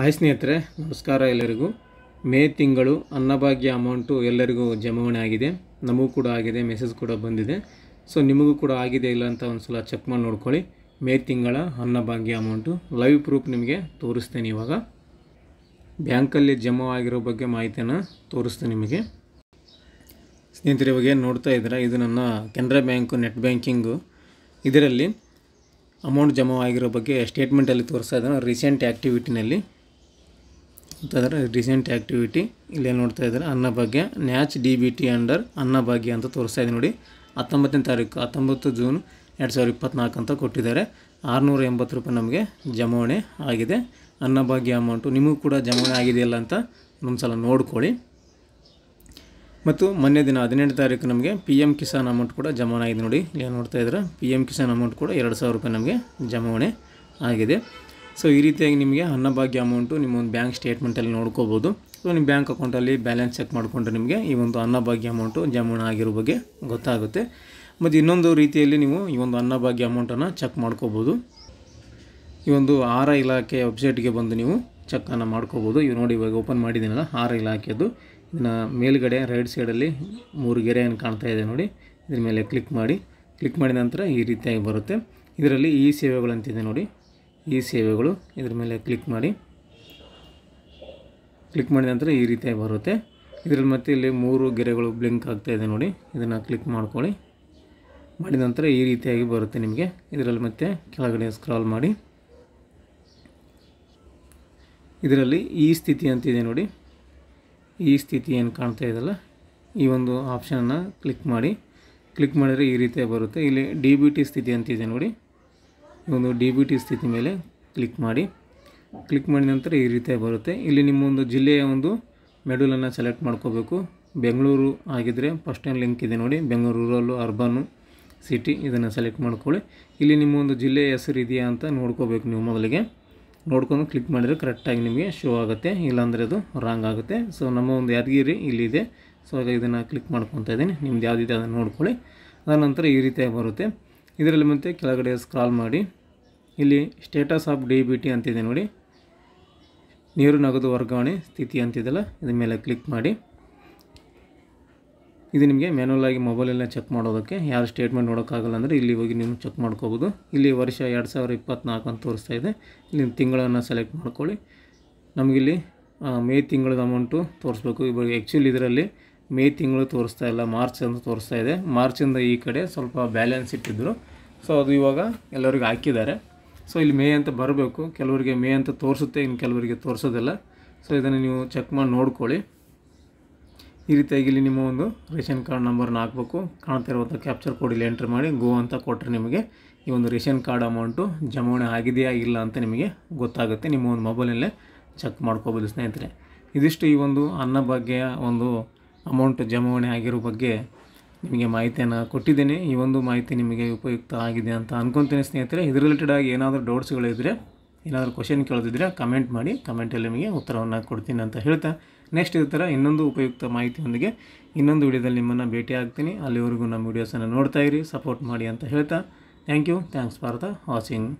hi ಸ್ನೇಹಿತರೆ ನಮಸ್ಕಾರ ಎಲ್ಲರಿಗೂ ಮೇ ತಿಂಗಳು ಅನ್ನಭಾಗ್ಯ ಅಮೌಂಟು ಎಲ್ಲರಿಗೂ ಜಮಾವಣೆ ಆಗಿದೆ ನಮಗೂ ಕೂಡ ಆಗಿದೆ ಮೆಸೇಜ್ ಕೂಡ ಬಂದಿದೆ ಸೊ ನಿಮಗೂ ಕೂಡ ಆಗಿದೆ ಇಲ್ಲ ಅಂತ ಒಂದು ಸಲ ಚೆಕ್ ಮಾಡಿ ನೋಡ್ಕೊಳ್ಳಿ ಮೇ ತಿಂಗಳ ಅನ್ನಭಾಗ್ಯ ಅಮೌಂಟು ಲೈವ್ ಪ್ರೂಫ್ ನಿಮಗೆ ತೋರಿಸ್ತೇನೆ ಇವಾಗ ಬ್ಯಾಂಕಲ್ಲಿ ಜಮಾ ಆಗಿರೋ ಬಗ್ಗೆ ಮಾಹಿತಿಯನ್ನು ತೋರಿಸ್ತೇನೆ ನಿಮಗೆ ಸ್ನೇಹಿತರೆ ಇವಾಗ ಏನು ನೋಡ್ತಾ ಇದ್ದೀರಾ ಇದು ನನ್ನ ಕೆನರಾ ಬ್ಯಾಂಕು ನೆಟ್ ಬ್ಯಾಂಕಿಂಗು ಇದರಲ್ಲಿ ಅಮೌಂಟ್ ಜಮಾ ಆಗಿರೋ ಬಗ್ಗೆ ಸ್ಟೇಟ್ಮೆಂಟಲ್ಲಿ ತೋರಿಸ್ತಾ ಇದ್ದಾನೆ ರೀಸೆಂಟ್ ಆ್ಯಕ್ಟಿವಿಟಿನಲ್ಲಿ ಅದರ ರೀಸೆಂಟ್ ಆ್ಯಕ್ಟಿವಿಟಿ ಇಲ್ಲೇ ನೋಡ್ತಾ ಇದ್ದಾರೆ Annabhagya NACH D B T under Annabhagya ಅಂತ ತೋರಿಸ್ತಾ ಇದೆ ನೋಡಿ ಹತ್ತೊಂಬತ್ತನೇ ತಾರೀಕು ಹತ್ತೊಂಬತ್ತು ಜೂನ್ ಎರಡು ಸಾವಿರದ ಇಪ್ಪತ್ನಾಲ್ಕು ಅಂತ ಕೊಟ್ಟಿದ್ದಾರೆ ಆರುನೂರ ಎಂಬತ್ತು ರೂಪಾಯಿ ನಮಗೆ ಜಮಾವಣೆ ಆಗಿದೆ ಅನ್ನಭಾಗ್ಯ ಅಮೌಂಟು ನಿಮಗೂ ಕೂಡ ಜಮಾವಣೆ ಆಗಿದೆಯಲ್ಲ ಅಂತ ಒಂದು ಸಲ ನೋಡ್ಕೊಳ್ಳಿ ಮತ್ತು ಮೊನ್ನೆ ದಿನ ಹದಿನೆಂಟು ತಾರೀಕು ನಮಗೆ ಪಿ ಎಮ್ ಕಿಸಾನ್ ಅಮೌಂಟ್ ಕೂಡ ಜಮಾವಣೆ ಆಗಿದೆ ನೋಡಿ ಏನು ನೋಡ್ತಾ ಇದ್ದಾರೆ ಪಿ ಎಮ್ ಕಿಸಾನ್ ಅಮೌಂಟ್ ಕೂಡ ಎರಡು ಸಾವಿರ ರೂಪಾಯಿ ನಮಗೆ ಜಮಾವಣೆ ಆಗಿದೆ ಸೊ ಈ ರೀತಿಯಾಗಿ ನಿಮಗೆ ಅನ್ನಭಾಗ್ಯ ಅಮೌಂಟು ನಿಮ್ಮ ಒಂದು ಬ್ಯಾಂಕ್ ಸ್ಟೇಟ್ಮೆಂಟಲ್ಲಿ ನೋಡ್ಕೋಬೋದು ಸೊ ನಿಮ್ಮ ಬ್ಯಾಂಕ್ ಅಕೌಂಟಲ್ಲಿ ಬ್ಯಾಲೆನ್ಸ್ ಚೆಕ್ ಮಾಡಿಕೊಂಡ್ರೆ ನಿಮಗೆ ಈ ಒಂದು ಅನ್ನಭಾಗ್ಯ ಅಮೌಂಟು ಜಮೀನು ಆಗಿರೋ ಬಗ್ಗೆ ಗೊತ್ತಾಗುತ್ತೆ ಮತ್ತು ಇನ್ನೊಂದು ರೀತಿಯಲ್ಲಿ ನೀವು ಈ ಒಂದು ಅನ್ನಭಾಗ್ಯ ಅಮೌಂಟನ್ನು ಚೆಕ್ ಮಾಡ್ಕೋಬೋದು ಈ ಒಂದು ಆಹಾರ ಇಲಾಖೆ ವೆಬ್ಸೈಟ್ಗೆ ಬಂದು ನೀವು ಚೆಕ್ಕನ್ನು ಮಾಡ್ಕೋಬೋದು ಇವು ನೋಡಿ ಇವಾಗ ಓಪನ್ ಮಾಡಿದ್ದೀನಲ್ಲ ಆರ ಇಲಾಖೆದು ಇದನ್ನು ಮೇಲುಗಡೆ ರೈಟ್ ಸೈಡಲ್ಲಿ ಮೂರು ಗೆರೆಯನ್ನು ಕಾಣ್ತಾ ಇದೆ ನೋಡಿ ಇದ್ರ ಮೇಲೆ ಕ್ಲಿಕ್ ಮಾಡಿ ಕ್ಲಿಕ್ ಮಾಡಿದ ನಂತರ ಈ ರೀತಿಯಾಗಿ ಬರುತ್ತೆ ಇದರಲ್ಲಿ ಈ ಸೇವೆಗಳಂತಿದೆ ನೋಡಿ ಈ ಸೇವೆಗಳು ಇದ್ರ ಮೇಲೆ ಕ್ಲಿಕ್ ಮಾಡಿ ಕ್ಲಿಕ್ ಮಾಡಿದ ನಂತರ ಈ ರೀತಿಯಾಗಿ ಬರುತ್ತೆ ಇದರಲ್ಲಿ ಮತ್ತೆ ಇಲ್ಲಿ ಮೂರು ಗೆರೆಗಳು ಬ್ಲಿಂಕ್ ಇದೆ ನೋಡಿ ಇದನ್ನು ಕ್ಲಿಕ್ ಮಾಡ್ಕೊಳ್ಳಿ ಮಾಡಿದ ನಂತರ ಈ ರೀತಿಯಾಗಿ ಬರುತ್ತೆ ನಿಮಗೆ ಇದರಲ್ಲಿ ಮತ್ತೆ ಕೆಳಗಡೆ ಸ್ಕ್ರಾಲ್ ಮಾಡಿ ಇದರಲ್ಲಿ ಈ ಸ್ಥಿತಿ ಅಂತಿದೆ ನೋಡಿ ಈ ಸ್ಥಿತಿ ಏನು ಕಾಣ್ತಾ ಇದೆಯಲ್ಲ ಈ ಒಂದು ಆಪ್ಷನನ್ನು ಕ್ಲಿಕ್ ಮಾಡಿ ಕ್ಲಿಕ್ ಮಾಡಿದರೆ ಈ ರೀತಿಯಾಗಿ ಬರುತ್ತೆ ಇಲ್ಲಿ ಡಿ ಬಿ ಟಿ ಸ್ಥಿತಿ ಅಂತಿದೆ ನೋಡಿ ಒಂದು ಡಿ ಬಿ ಟಿ ಸ್ಥಿತಿ ಮೇಲೆ ಕ್ಲಿಕ್ ಮಾಡಿ ಕ್ಲಿಕ್ ಮಾಡಿದ ನಂತರ ಈ ರೀತಿಯಾಗಿ ಬರುತ್ತೆ ಇಲ್ಲಿ ನಿಮ್ಮ ಒಂದು ಜಿಲ್ಲೆಯ ಒಂದು ಮೆಡಲನ್ನು ಸೆಲೆಕ್ಟ್ ಮಾಡ್ಕೋಬೇಕು ಬೆಂಗಳೂರು ಆಗಿದ್ದರೆ ಫಸ್ಟ್ ಟೈಮ್ ಲಿಂಕ್ ಇದೆ ನೋಡಿ ಬೆಂಗಳೂರು ರೂರಲ್ಲು ಅರ್ಬನ್ನು ಸಿಟಿ ಇದನ್ನು ಸೆಲೆಕ್ಟ್ ಮಾಡ್ಕೊಳ್ಳಿ ಇಲ್ಲಿ ನಿಮ್ಮ ಒಂದು ಜಿಲ್ಲೆಯ ಹೆಸರು ಇದೆಯಾ ಅಂತ ನೋಡ್ಕೋಬೇಕು ನೀವು ಮೊದಲಿಗೆ ನೋಡ್ಕೊಂಡು ಕ್ಲಿಕ್ ಮಾಡಿದರೆ ಕರೆಕ್ಟಾಗಿ ನಿಮಗೆ ಶೋ ಆಗುತ್ತೆ ಇಲ್ಲಾಂದರೆ ಅದು ರಾಂಗ್ ಆಗುತ್ತೆ ಸೊ ನಮ್ಮ ಒಂದು ಯಾದಗಿರಿ ಇಲ್ಲಿದೆ ಸೊ ಇದನ್ನು ಕ್ಲಿಕ್ ಮಾಡ್ಕೊತಾ ಇದ್ದೀನಿ ನಿಮ್ದು ಯಾವುದಿದೆ ಅದನ್ನು ನೋಡ್ಕೊಳ್ಳಿ ನಂತರ ಈ ರೀತಿಯಾಗಿ ಬರುತ್ತೆ ಇದರಲ್ಲಿ ಮತ್ತೆ ಕೆಳಗಡೆ ಸ್ಕ್ರಾಲ್ ಮಾಡಿ ಇಲ್ಲಿ status of D B T ಅಂತಿದೆ ನೋಡಿ ನೀರು ನಗದು ವರ್ಗಾವಣೆ ಸ್ಥಿತಿ ಅಂತಿದೆಲ್ಲ ಇದ್ರ ಮೇಲೆ ಕ್ಲಿಕ್ ಮಾಡಿ ಇದು ನಿಮಗೆ ಮ್ಯಾನುವಲ್ ಆಗಿ ಮೊಬೈಲೆಲ್ಲ ಚೆಕ್ ಮಾಡೋದಕ್ಕೆ ಯಾರು ಸ್ಟೇಟ್ಮೆಂಟ್ ನೋಡೋಕ್ಕಾಗಲ್ಲ ಅಂದರೆ ಇಲ್ಲಿ ಹೋಗಿ ನೀವು ಚೆಕ್ ಮಾಡ್ಕೋಬೋದು ಇಲ್ಲಿ ವರ್ಷ ಎರಡು ಸಾವಿರ ಇಪ್ಪತ್ತ್ನಾಲ್ಕು ಅಂತ ತೋರಿಸ್ತಾ ಇದೆ ಇಲ್ಲಿ ತಿಂಗಳನ್ನು ಸೆಲೆಕ್ಟ್ ಮಾಡ್ಕೊಳ್ಳಿ ನಮಗಿಲ್ಲಿ ಮೇ ತಿಂಗಳದ ಅಮೌಂಟು ತೋರಿಸ್ಬೇಕು ಇವಾಗ ಆ್ಯಕ್ಚುಲಿ ಇದರಲ್ಲಿ ಮೇ ತಿಂಗಳು ತೋರಿಸ್ತಾ ಇಲ್ಲ ಮಾರ್ಚ್ ಅಂತ ತೋರಿಸ್ತಾ ಇದೆ ಮಾರ್ಚಿಂದ ಈ ಕಡೆ ಸ್ವಲ್ಪ ಬ್ಯಾಲೆನ್ಸ್ ಇಟ್ಟಿದ್ದರು ಸೊ ಅದು ಇವಾಗ ಎಲ್ಲರಿಗೂ ಹಾಕಿದ್ದಾರೆ ಸೊ ಇಲ್ಲಿ ಮೇ ಅಂತ ಬರಬೇಕು ಕೆಲವರಿಗೆ ಮೇ ಅಂತ ತೋರಿಸುತ್ತೆ ಇನ್ನು ಕೆಲವರಿಗೆ ತೋರಿಸೋದಿಲ್ಲ ಸೊ ಇದನ್ನು ನೀವು ಚೆಕ್ ಮಾಡಿ ನೋಡ್ಕೊಳ್ಳಿ ಈ ರೀತಿಯಾಗಿ ಇಲ್ಲಿ ನಿಮ್ಮ ಒಂದು ರೇಷನ್ ಕಾರ್ಡ್ ನಂಬರ್ನ ಹಾಕಬೇಕು ಕಾಣ್ತಿರುವಂಥ ಕ್ಯಾಪ್ಚರ್ ಕೋಡ್ ಇಲ್ಲಿ ಎಂಟ್ರ್ ಮಾಡಿ ಗೋ ಅಂತ ಕೊಟ್ಟರೆ ನಿಮಗೆ ಈ ಒಂದು ರೇಷನ್ ಕಾರ್ಡ್ ಅಮೌಂಟು ಜಮಾವಣೆ ಆಗಿದೆಯಾ ಇಲ್ಲ ಅಂತ ನಿಮಗೆ ಗೊತ್ತಾಗುತ್ತೆ ನಿಮ್ಮ ಒಂದು ಮೊಬೈಲಲ್ಲೇ ಚೆಕ್ ಮಾಡ್ಕೋಬೋದು ಸ್ನೇಹಿತರೆ ಇದಿಷ್ಟು ಈ ಒಂದು ಅನ್ನಭಾಗ್ಯ ಒಂದು ಅಮೌಂಟ್ ಜಮಾವಣೆ ಆಗಿರೋ ಬಗ್ಗೆ ನಿಮಗೆ ಮಾಹಿತಿಯನ್ನು ಕೊಟ್ಟಿದ್ದೀನಿ ಈ ಒಂದು ಮಾಹಿತಿ ನಿಮಗೆ ಉಪಯುಕ್ತ ಆಗಿದೆ ಅಂತ ಅಂದ್ಕೊತೀನಿ ಸ್ನೇಹಿತರೆ ಇದ್ರ ರಿಲೇಟೆಡ್ ಆಗಿ ಏನಾದರೂ ಡೌಟ್ಸ್ಗಳಿದ್ದರೆ ಏನಾದರೂ ಕ್ವಶನ್ ಕೇಳಿದ್ರೆ ಕಮೆಂಟ್ ಮಾಡಿ ಕಮೆಂಟಲ್ಲಿ ನಿಮಗೆ ಉತ್ತರವನ್ನು ಕೊಡ್ತೀನಿ ಅಂತ ಹೇಳ್ತಾ ನೆಕ್ಸ್ಟ್ ಇದೇ ಥರ ಇನ್ನೊಂದು ಉಪಯುಕ್ತ ಮಾಹಿತಿಯೊಂದಿಗೆ ಇನ್ನೊಂದು ವಿಡಿಯೋದಲ್ಲಿ ನಿಮ್ಮನ್ನು ಭೇಟಿ ಆಗ್ತೀನಿ ಅಲ್ಲಿವರೆಗೂ ನಮ್ಮ ವೀಡಿಯೋಸನ್ನು ನೋಡ್ತಾ ಇರಿ ಸಪೋರ್ಟ್ ಮಾಡಿ ಅಂತ ಹೇಳ್ತಾ thank you thanks for the watching